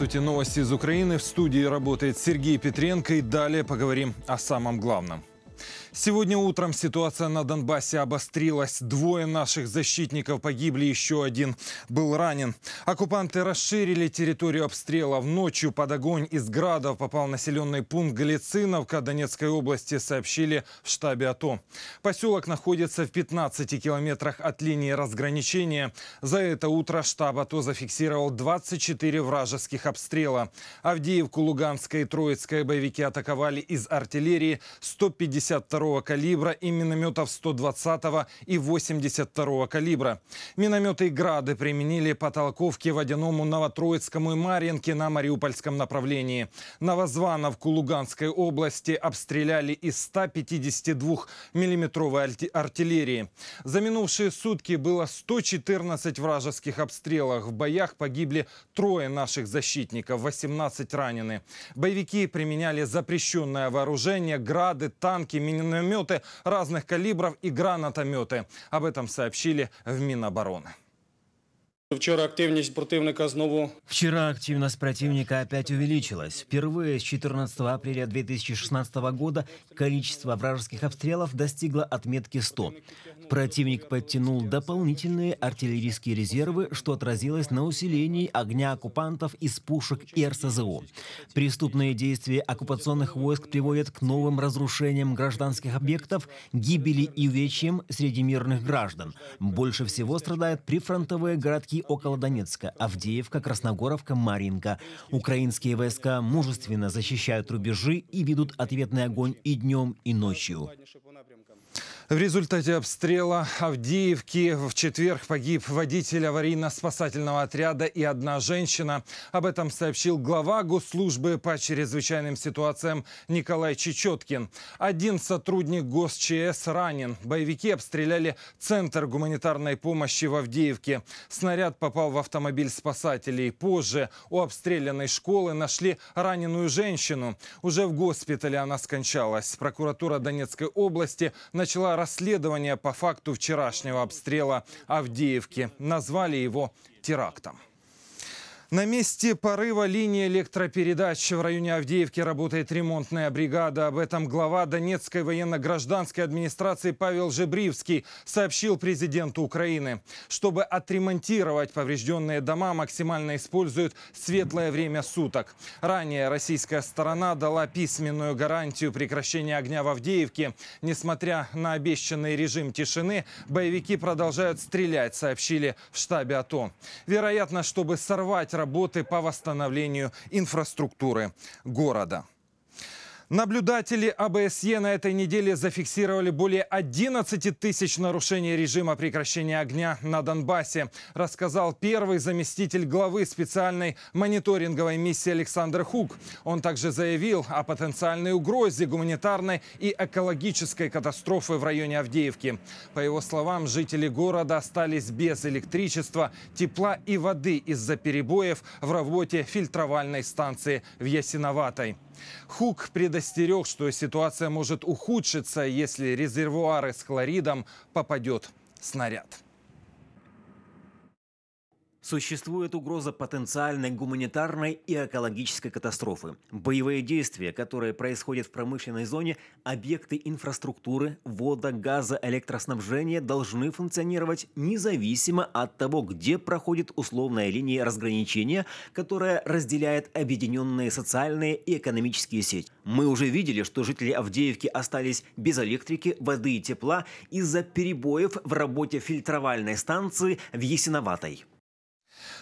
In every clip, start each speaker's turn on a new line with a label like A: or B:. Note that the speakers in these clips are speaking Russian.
A: Здравствуйте, новости из Украины. В студии работает Сергей Петренко. И далее поговорим о самом главном. Сегодня утром ситуация на Донбассе обострилась. Двое наших защитников погибли, еще один был ранен. Оккупанты расширили территорию обстрела. В Ночью под огонь из градов попал населенный пункт Галициновка Донецкой области, сообщили в штабе АТО. Поселок находится в 15 километрах от линии разграничения. За это утро штаб АТО зафиксировал 24 вражеских обстрела. Авдеевку, Луганское и Троицкое боевики атаковали из артиллерии 152 152 калибра и минометов 120 и 82 калибра. Минометы «Грады» применили по толковке водяному Новотроицкому и Марьинке на Мариупольском направлении. Новозвановку Луганской области обстреляли из 152 миллиметровой артиллерии. За минувшие сутки было 114 вражеских обстрелов. В боях погибли трое наших защитников, 18 ранены. Боевики применяли запрещенное вооружение, грады, танки, мини минометы разных калибров и гранатометы. Об этом сообщили в Минобороны. Вчера активность противника снова...
B: Вчера активность противника опять увеличилась. Впервые с 14 апреля 2016 года количество вражеских обстрелов достигло отметки 100. Противник подтянул дополнительные артиллерийские резервы, что отразилось на усилении огня оккупантов из пушек и РСЗО. Преступные действия оккупационных войск приводят к новым разрушениям гражданских объектов, гибели и увечьям среди мирных граждан. Больше всего страдают прифронтовые городки и около Донецка, Авдеевка, Красногоровка, Маринка. Украинские войска мужественно защищают рубежи и ведут ответный огонь и днем, и ночью.
A: В результате обстрела Авдеевки в четверг погиб водитель аварийно-спасательного отряда и одна женщина. Об этом сообщил глава Госслужбы по чрезвычайным ситуациям Николай Чечеткин. Один сотрудник ГосЧС ранен. Боевики обстреляли Центр гуманитарной помощи в Авдеевке. Снаряд попал в автомобиль спасателей. Позже у обстрелянной школы нашли раненую женщину. Уже в госпитале она скончалась. Прокуратура Донецкой области начала расследование по факту вчерашнего обстрела Авдеевки. Назвали его терактом. На месте порыва линии электропередач в районе Авдеевки работает ремонтная бригада. Об этом глава Донецкой военно-гражданской администрации Павел Жебривский сообщил президенту Украины. Чтобы отремонтировать поврежденные дома, максимально используют светлое время суток. Ранее российская сторона дала письменную гарантию прекращения огня в Авдеевке. Несмотря на обещанный режим тишины, боевики продолжают стрелять, сообщили в штабе АТО. Вероятно, чтобы сорвать работы по восстановлению инфраструктуры города. Наблюдатели АБСЕ на этой неделе зафиксировали более 11 тысяч нарушений режима прекращения огня на Донбассе, рассказал первый заместитель главы специальной мониторинговой миссии Александр Хук. Он также заявил о потенциальной угрозе гуманитарной и экологической катастрофы в районе Авдеевки. По его словам, жители города остались без электричества, тепла и воды из-за перебоев в работе фильтровальной станции в Ясиноватой. Хук предостерег, что ситуация может ухудшиться, если резервуары с хлоридом попадет снаряд.
B: Существует угроза потенциальной гуманитарной и экологической катастрофы. Боевые действия, которые происходят в промышленной зоне, объекты инфраструктуры, вода, газа, электроснабжения должны функционировать независимо от того, где проходит условная линия разграничения, которая разделяет объединенные социальные и экономические сети. Мы уже видели, что жители Авдеевки остались без электрики, воды и тепла из-за перебоев в работе фильтровальной станции в Ясиноватой.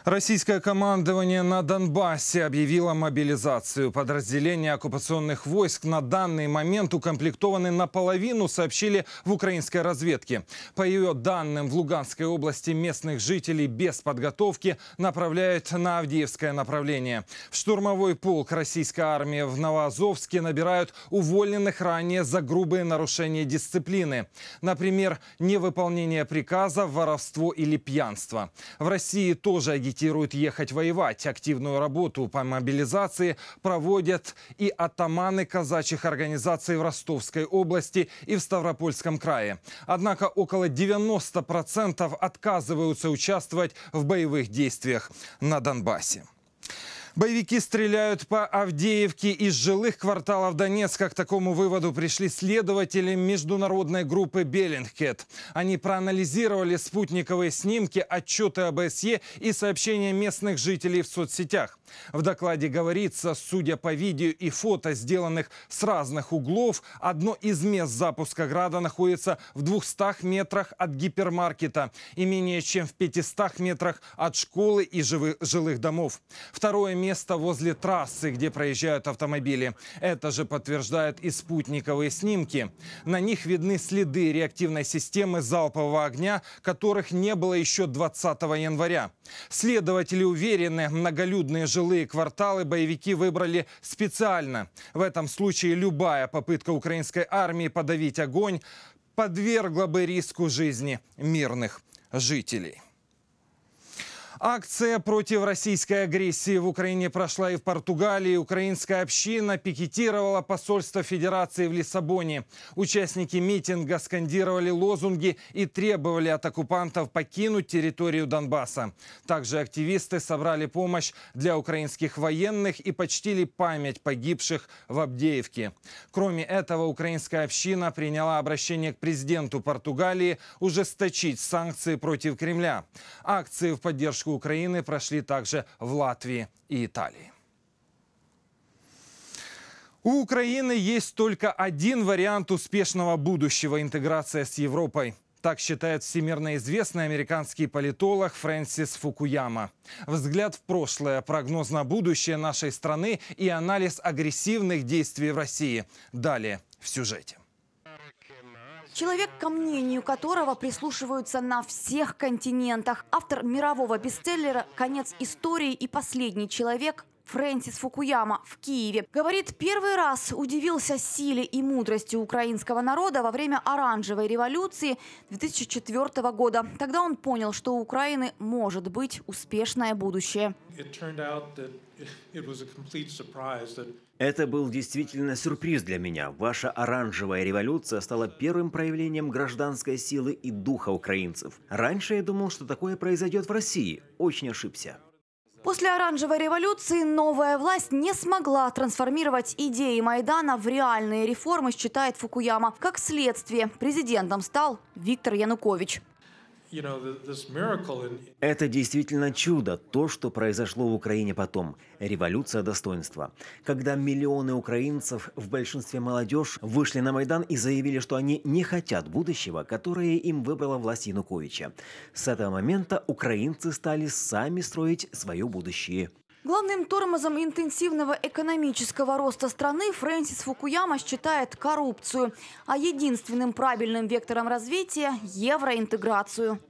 A: Российское командование на Донбассе объявило мобилизацию. Подразделения оккупационных войск на данный момент укомплектованы наполовину, сообщили в украинской разведке. По ее данным, в Луганской области местных жителей без подготовки направляют на Авдеевское направление. В штурмовой полк российской армии в Новоазовске набирают уволенных ранее за грубые нарушения дисциплины. Например, невыполнение приказа, воровство или пьянство. В России тоже агитация агитируют ехать воевать. Активную работу по мобилизации проводят и атаманы казачьих организаций в Ростовской области и в Ставропольском крае. Однако около 90% отказываются участвовать в боевых действиях на Донбассе. Боевики стреляют по Авдеевке из жилых кварталов Донецка. К такому выводу пришли следователи международной группы Беллингхед. Они проанализировали спутниковые снимки, отчеты ОБСЕ и сообщения местных жителей в соцсетях. В докладе говорится, судя по видео и фото, сделанных с разных углов, одно из мест запуска «Града» находится в 200 метрах от гипермаркета и менее чем в 500 метрах от школы и жилых домов. Второе место место возле трассы, где проезжают автомобили. Это же подтверждают и спутниковые снимки. На них видны следы реактивной системы залпового огня, которых не было еще 20 января. Следователи уверены, многолюдные жилые кварталы боевики выбрали специально. В этом случае любая попытка украинской армии подавить огонь подвергла бы риску жизни мирных жителей. Акция против российской агрессии в Украине прошла и в Португалии. Украинская община пикетировала посольство Федерации в Лиссабоне. Участники митинга скандировали лозунги и требовали от оккупантов покинуть территорию Донбасса. Также активисты собрали помощь для украинских военных и почтили память погибших в Абдеевке. Кроме этого, украинская община приняла обращение к президенту Португалии ужесточить санкции против Кремля. Акции в поддержку поддержку Украины прошли также в Латвии и Италии. У Украины есть только один вариант успешного будущего – интеграция с Европой. Так считает всемирно известный американский политолог Фрэнсис Фукуяма. Взгляд в прошлое, прогноз на будущее нашей страны и анализ агрессивных действий в России. Далее в сюжете.
C: Человек, ко мнению которого прислушиваются на всех континентах. Автор мирового бестселлера «Конец истории» и «Последний человек» Фрэнсис Фукуяма в Киеве. Говорит, первый раз удивился силе и мудрости украинского народа во время оранжевой революции 2004 года. Тогда он понял, что у Украины может быть успешное будущее.
B: Это был действительно сюрприз для меня. Ваша оранжевая революция стала первым проявлением гражданской силы и духа украинцев. Раньше я думал, что такое произойдет в России. Очень ошибся.
C: После оранжевой революции новая власть не смогла трансформировать идеи Майдана в реальные реформы, считает Фукуяма. Как следствие, президентом стал Виктор Янукович.
B: Это действительно чудо, то, что произошло в Украине потом. Революция достоинства. Когда миллионы украинцев, в большинстве молодежь, вышли на Майдан и заявили, что они не хотят будущего, которое им выбрала власть Януковича. С этого момента украинцы стали сами строить свое будущее.
C: Главным тормозом интенсивного экономического роста страны Фрэнсис Фукуяма считает коррупцию, а единственным правильным вектором развития – евроинтеграцию.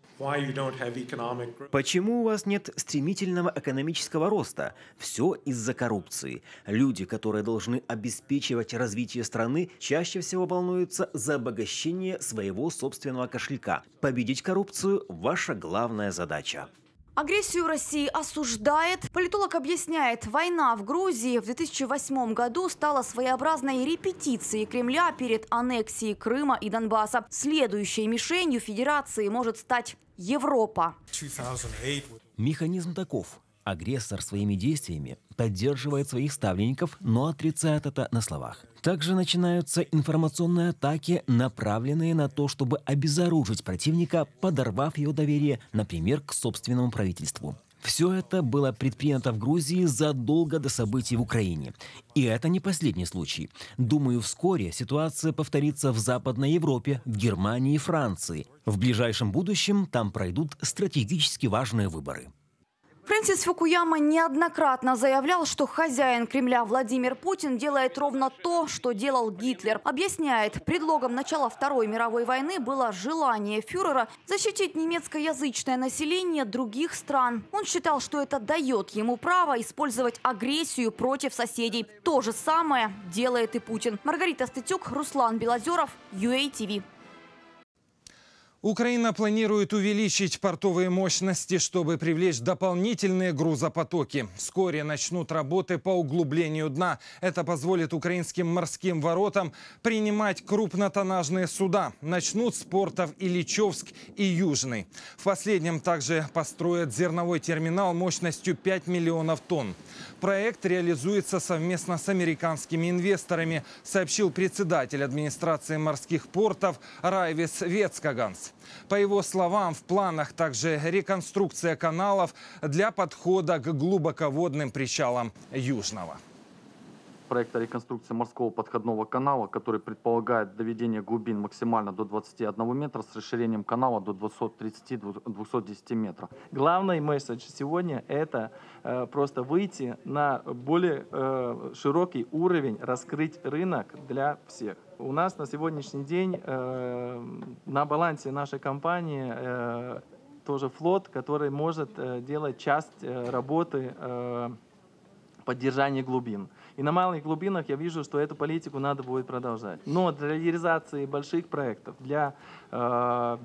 B: Почему у вас нет стремительного экономического роста? Все из-за коррупции. Люди, которые должны обеспечивать развитие страны, чаще всего волнуются за обогащение своего собственного кошелька. Победить коррупцию – ваша главная задача.
C: Агрессию России осуждает. Политолог объясняет, война в Грузии в 2008 году стала своеобразной репетицией Кремля перед аннексией Крыма и Донбасса. Следующей мишенью Федерации может стать Европа.
B: Механизм таков. Агрессор своими действиями поддерживает своих ставленников, но отрицает это на словах. Также начинаются информационные атаки, направленные на то, чтобы обезоружить противника, подорвав его доверие, например, к собственному правительству. Все это было предпринято в Грузии задолго до событий в Украине. И это не последний случай. Думаю, вскоре ситуация повторится в Западной Европе, в Германии и Франции. В ближайшем будущем там пройдут стратегически важные выборы.
C: Фрэнсис Фукуяма неоднократно заявлял, что хозяин Кремля Владимир Путин делает ровно то, что делал Гитлер. Объясняет, предлогом начала Второй мировой войны было желание фюрера защитить немецкоязычное население других стран. Он считал, что это дает ему право использовать агрессию против соседей. То же самое делает и Путин. Маргарита Стетюк, Руслан Белозеров, UATV.
A: Украина планирует увеличить портовые мощности, чтобы привлечь дополнительные грузопотоки. Вскоре начнут работы по углублению дна. Это позволит украинским морским воротам принимать крупнотоннажные суда. Начнут с портов Ильичевск и Южный. В последнем также построят зерновой терминал мощностью 5 миллионов тонн. Проект реализуется совместно с американскими инвесторами, сообщил председатель администрации морских портов Райвис Вецкаганс. По его словам, в планах также реконструкция каналов для подхода к глубоководным причалам Южного
C: проекта реконструкции морского подходного канала, который предполагает
A: доведение глубин максимально до 21 метра с расширением канала до 230-210 метров. Главный месседж сегодня – это э, просто выйти на более э, широкий уровень, раскрыть рынок для всех. У нас на сегодняшний день э, на балансе нашей компании э, тоже флот, который может э, делать часть э, работы э, поддержание глубин. И на малых глубинах я вижу, что эту политику надо будет продолжать. Но для реализации больших проектов, для э,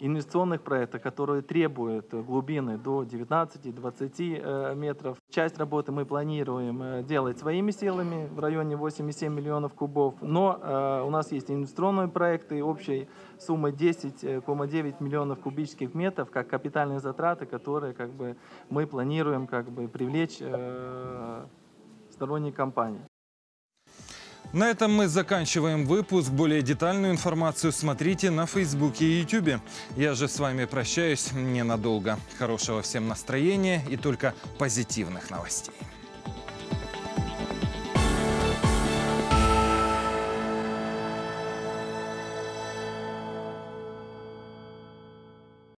A: инвестиционных проектах, которые требуют глубины до 19-20 э, метров. Часть работы мы планируем э, делать своими силами в районе 8,7 миллионов кубов, но э, у нас есть инвестиционные проекты общей суммы 10,9 миллионов кубических метров как капитальные затраты, которые как бы, мы планируем как бы, привлечь сторонние компании. На этом мы заканчиваем выпуск. Более детальную информацию смотрите на Фейсбуке и Ютубе. Я же с вами прощаюсь ненадолго. Хорошего всем настроения и только позитивных новостей.